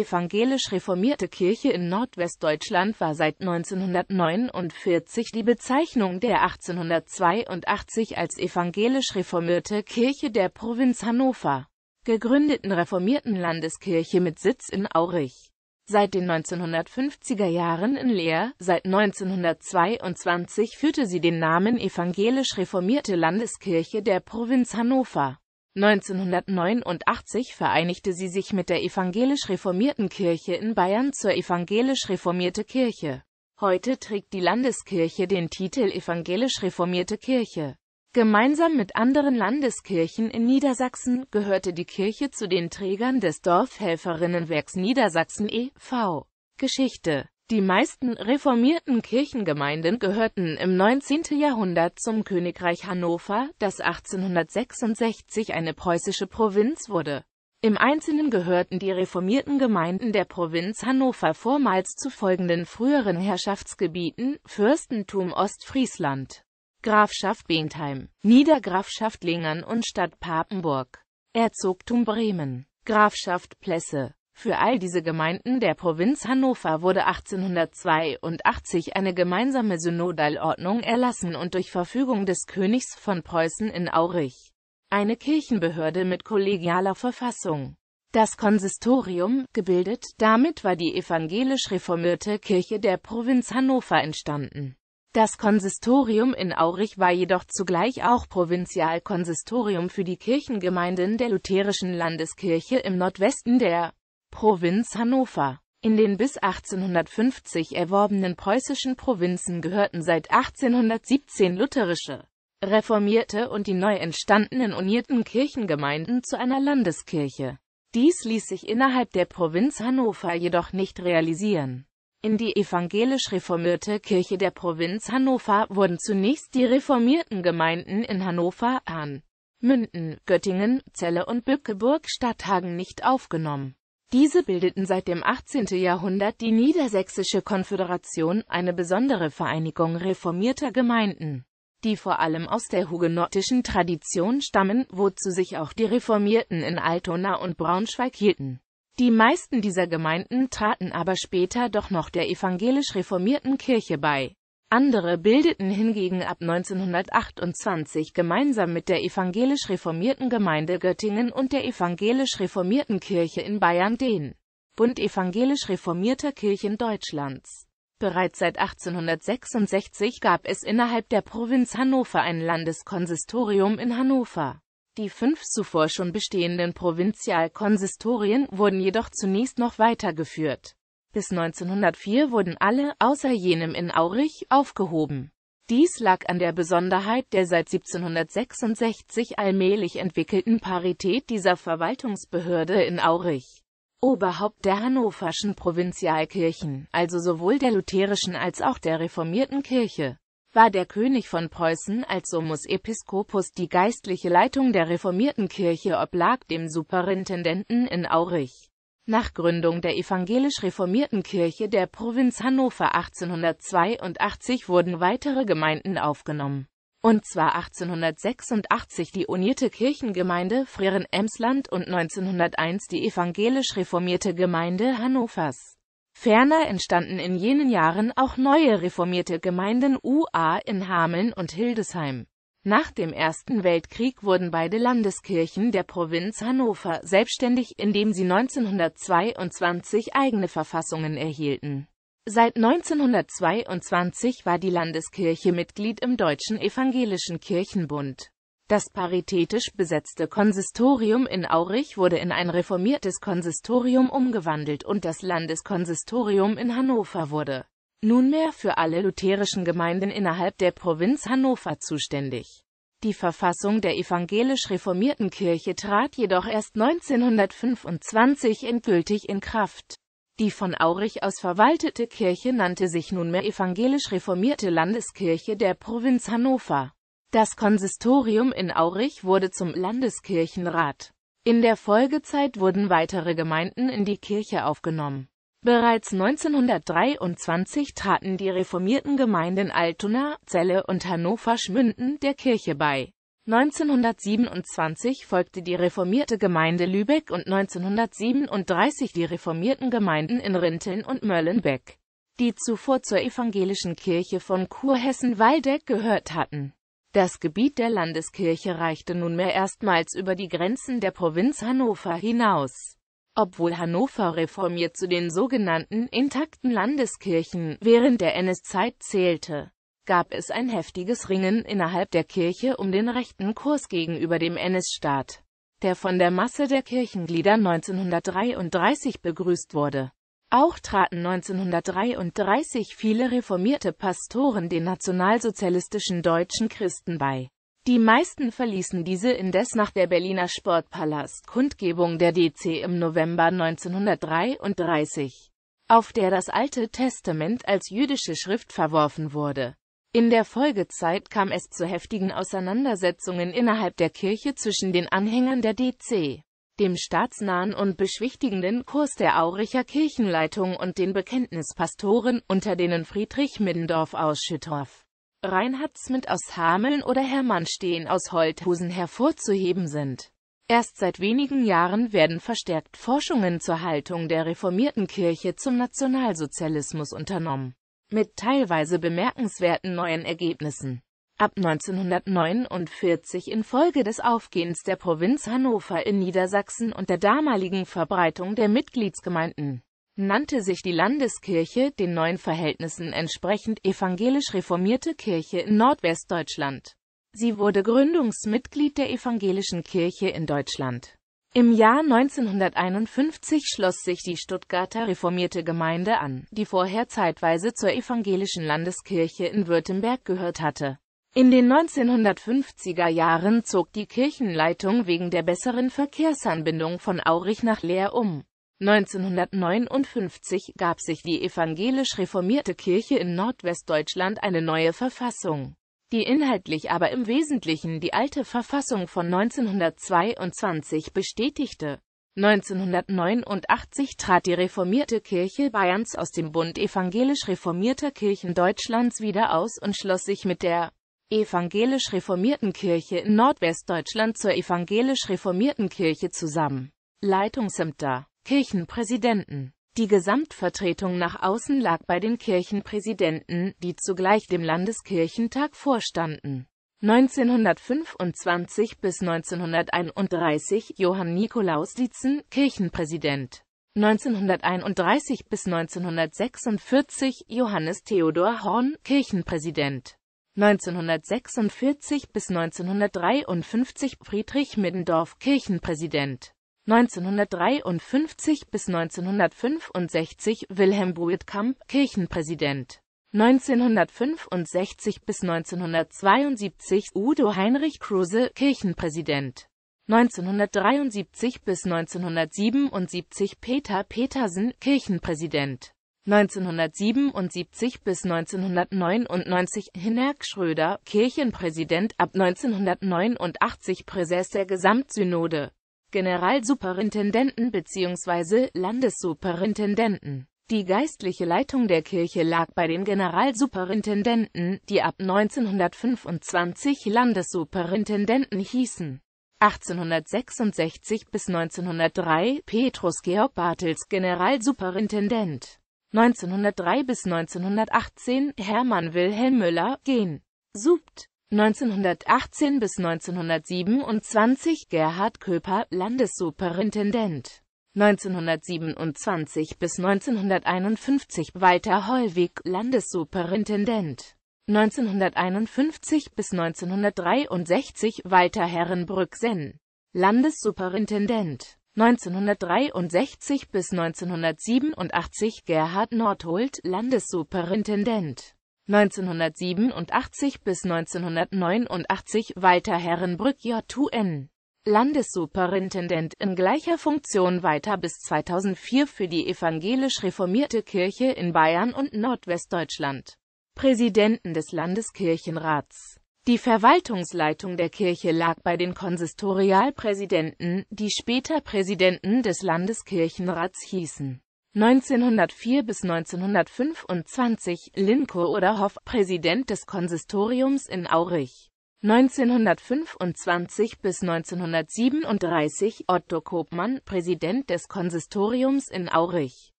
Evangelisch-reformierte Kirche in Nordwestdeutschland war seit 1949 die Bezeichnung der 1882 als evangelisch-reformierte Kirche der Provinz Hannover gegründeten reformierten Landeskirche mit Sitz in Aurich. Seit den 1950er Jahren in Leer, seit 1922 führte sie den Namen Evangelisch-reformierte Landeskirche der Provinz Hannover. 1989 vereinigte sie sich mit der evangelisch-reformierten Kirche in Bayern zur evangelisch-reformierte Kirche. Heute trägt die Landeskirche den Titel evangelisch-reformierte Kirche. Gemeinsam mit anderen Landeskirchen in Niedersachsen gehörte die Kirche zu den Trägern des Dorfhelferinnenwerks Niedersachsen e.V. Geschichte die meisten reformierten Kirchengemeinden gehörten im 19. Jahrhundert zum Königreich Hannover, das 1866 eine preußische Provinz wurde. Im Einzelnen gehörten die reformierten Gemeinden der Provinz Hannover vormals zu folgenden früheren Herrschaftsgebieten Fürstentum Ostfriesland, Grafschaft Bentheim, Niedergrafschaft Lingern und Stadt Papenburg, Erzogtum Bremen, Grafschaft Plesse, für all diese Gemeinden der Provinz Hannover wurde 1882 eine gemeinsame Synodalordnung erlassen und durch Verfügung des Königs von Preußen in Aurich eine Kirchenbehörde mit kollegialer Verfassung. Das Konsistorium, gebildet, damit war die evangelisch reformierte Kirche der Provinz Hannover entstanden. Das Konsistorium in Aurich war jedoch zugleich auch Provinzialkonsistorium für die Kirchengemeinden der lutherischen Landeskirche im Nordwesten der Provinz Hannover. In den bis 1850 erworbenen preußischen Provinzen gehörten seit 1817 lutherische, reformierte und die neu entstandenen unierten Kirchengemeinden zu einer Landeskirche. Dies ließ sich innerhalb der Provinz Hannover jedoch nicht realisieren. In die evangelisch reformierte Kirche der Provinz Hannover wurden zunächst die reformierten Gemeinden in Hannover, Hahn, Münden, Göttingen, Celle und Bückeburg-Stadthagen nicht aufgenommen. Diese bildeten seit dem 18. Jahrhundert die Niedersächsische Konföderation, eine besondere Vereinigung reformierter Gemeinden, die vor allem aus der hugenottischen Tradition stammen, wozu sich auch die Reformierten in Altona und Braunschweig hielten. Die meisten dieser Gemeinden traten aber später doch noch der evangelisch-reformierten Kirche bei andere bildeten hingegen ab 1928 gemeinsam mit der evangelisch reformierten Gemeinde Göttingen und der evangelisch reformierten Kirche in Bayern den Bund evangelisch reformierter Kirchen Deutschlands. Bereits seit 1866 gab es innerhalb der Provinz Hannover ein Landeskonsistorium in Hannover. Die fünf zuvor schon bestehenden Provinzialkonsistorien wurden jedoch zunächst noch weitergeführt. Bis 1904 wurden alle, außer jenem in Aurich, aufgehoben. Dies lag an der Besonderheit der seit 1766 allmählich entwickelten Parität dieser Verwaltungsbehörde in Aurich. Oberhaupt der hannoverschen Provinzialkirchen, also sowohl der lutherischen als auch der reformierten Kirche, war der König von Preußen als Summus Episcopus die geistliche Leitung der reformierten Kirche oblag dem Superintendenten in Aurich. Nach Gründung der evangelisch-reformierten Kirche der Provinz Hannover 1882 wurden weitere Gemeinden aufgenommen. Und zwar 1886 die Unierte Kirchengemeinde Frieren-Emsland und 1901 die evangelisch-reformierte Gemeinde Hannovers. Ferner entstanden in jenen Jahren auch neue reformierte Gemeinden UA in Hameln und Hildesheim. Nach dem Ersten Weltkrieg wurden beide Landeskirchen der Provinz Hannover selbstständig, indem sie 1922 eigene Verfassungen erhielten. Seit 1922 war die Landeskirche Mitglied im Deutschen Evangelischen Kirchenbund. Das paritätisch besetzte Konsistorium in Aurich wurde in ein reformiertes Konsistorium umgewandelt und das Landeskonsistorium in Hannover wurde nunmehr für alle lutherischen Gemeinden innerhalb der Provinz Hannover zuständig. Die Verfassung der evangelisch reformierten Kirche trat jedoch erst 1925 endgültig in Kraft. Die von Aurich aus verwaltete Kirche nannte sich nunmehr evangelisch reformierte Landeskirche der Provinz Hannover. Das Konsistorium in Aurich wurde zum Landeskirchenrat. In der Folgezeit wurden weitere Gemeinden in die Kirche aufgenommen. Bereits 1923 traten die reformierten Gemeinden Altona, Celle und Hannover-Schmünden der Kirche bei. 1927 folgte die reformierte Gemeinde Lübeck und 1937 die reformierten Gemeinden in Rinteln und Möllenbeck, die zuvor zur evangelischen Kirche von Kurhessen-Waldeck gehört hatten. Das Gebiet der Landeskirche reichte nunmehr erstmals über die Grenzen der Provinz Hannover hinaus. Obwohl Hannover reformiert zu den sogenannten intakten Landeskirchen während der NS-Zeit zählte, gab es ein heftiges Ringen innerhalb der Kirche um den rechten Kurs gegenüber dem NS-Staat, der von der Masse der Kirchenglieder 1933 begrüßt wurde. Auch traten 1933 viele reformierte Pastoren den nationalsozialistischen deutschen Christen bei die meisten verließen diese indes nach der Berliner Sportpalast-Kundgebung der DC im November 1933, auf der das Alte Testament als jüdische Schrift verworfen wurde. In der Folgezeit kam es zu heftigen Auseinandersetzungen innerhalb der Kirche zwischen den Anhängern der DC, dem staatsnahen und beschwichtigenden Kurs der Auricher Kirchenleitung und den Bekenntnispastoren, unter denen Friedrich Middendorf ausschüttorf. Reinhard Smith aus Hameln oder Hermann Stehen aus Holthusen hervorzuheben sind. Erst seit wenigen Jahren werden verstärkt Forschungen zur Haltung der reformierten Kirche zum Nationalsozialismus unternommen, mit teilweise bemerkenswerten neuen Ergebnissen. Ab 1949 infolge des Aufgehens der Provinz Hannover in Niedersachsen und der damaligen Verbreitung der Mitgliedsgemeinden nannte sich die Landeskirche den neuen Verhältnissen entsprechend evangelisch reformierte Kirche in Nordwestdeutschland. Sie wurde Gründungsmitglied der evangelischen Kirche in Deutschland. Im Jahr 1951 schloss sich die Stuttgarter reformierte Gemeinde an, die vorher zeitweise zur evangelischen Landeskirche in Württemberg gehört hatte. In den 1950er Jahren zog die Kirchenleitung wegen der besseren Verkehrsanbindung von Aurich nach Leer um. 1959 gab sich die evangelisch-reformierte Kirche in Nordwestdeutschland eine neue Verfassung, die inhaltlich aber im Wesentlichen die alte Verfassung von 1922 bestätigte. 1989 trat die reformierte Kirche Bayerns aus dem Bund evangelisch-reformierter Kirchen Deutschlands wieder aus und schloss sich mit der evangelisch-reformierten Kirche in Nordwestdeutschland zur evangelisch-reformierten Kirche zusammen. Leitungsämter Kirchenpräsidenten die Gesamtvertretung nach außen lag bei den Kirchenpräsidenten, die zugleich dem Landeskirchentag vorstanden. 1925 bis 1931 Johann Nikolaus Dietzen, Kirchenpräsident. 1931 bis 1946 Johannes Theodor Horn, Kirchenpräsident. 1946 bis 1953 Friedrich Middendorf, Kirchenpräsident. 1953 bis 1965 Wilhelm Buetkamp, Kirchenpräsident 1965 bis 1972 Udo Heinrich Kruse, Kirchenpräsident 1973 bis 1977 Peter Petersen, Kirchenpräsident 1977 bis 1999 Hinerk Schröder, Kirchenpräsident ab 1989 Präses der Gesamtsynode Generalsuperintendenten bzw. Landessuperintendenten. Die geistliche Leitung der Kirche lag bei den Generalsuperintendenten, die ab 1925 Landessuperintendenten hießen. 1866 bis 1903 Petrus Georg Bartels Generalsuperintendent. 1903 bis 1918 Hermann Wilhelm Müller, Gen. Subt. 1918 bis 1927 Gerhard Köper, Landessuperintendent. 1927 bis 1951 Walter Hollweg, Landessuperintendent. 1951 bis 1963 Walter Herrenbrück-Senn, Landessuperintendent. 1963 bis 1987 Gerhard Nordholt, Landessuperintendent. 1987 bis 1989 Walter Herrenbrück J2N. Landessuperintendent in gleicher Funktion weiter bis 2004 für die evangelisch-reformierte Kirche in Bayern und Nordwestdeutschland. Präsidenten des Landeskirchenrats. Die Verwaltungsleitung der Kirche lag bei den Konsistorialpräsidenten, die später Präsidenten des Landeskirchenrats hießen 1904 bis 1925, Linko oder Hoff, Präsident des Konsistoriums in Aurich. 1925 bis 1937, Otto Koopmann, Präsident des Konsistoriums in Aurich.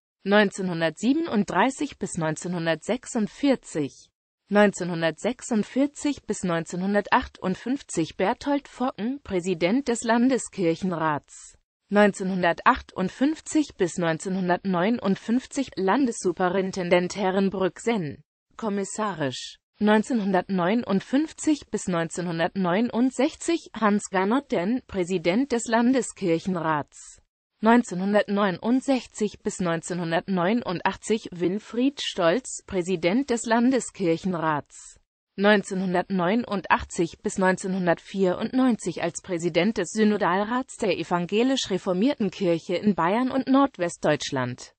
1937 bis 1946. 1946 bis 1958 Berthold Focken, Präsident des Landeskirchenrats. 1958 bis 1959 Landessuperintendent Herrenbrück-Senn, kommissarisch 1959 bis 1969 Hans Gernot Denn, Präsident des Landeskirchenrats 1969 bis 1989 Wilfried Stolz, Präsident des Landeskirchenrats 1989 bis 1994 als Präsident des Synodalrats der evangelisch-reformierten Kirche in Bayern und Nordwestdeutschland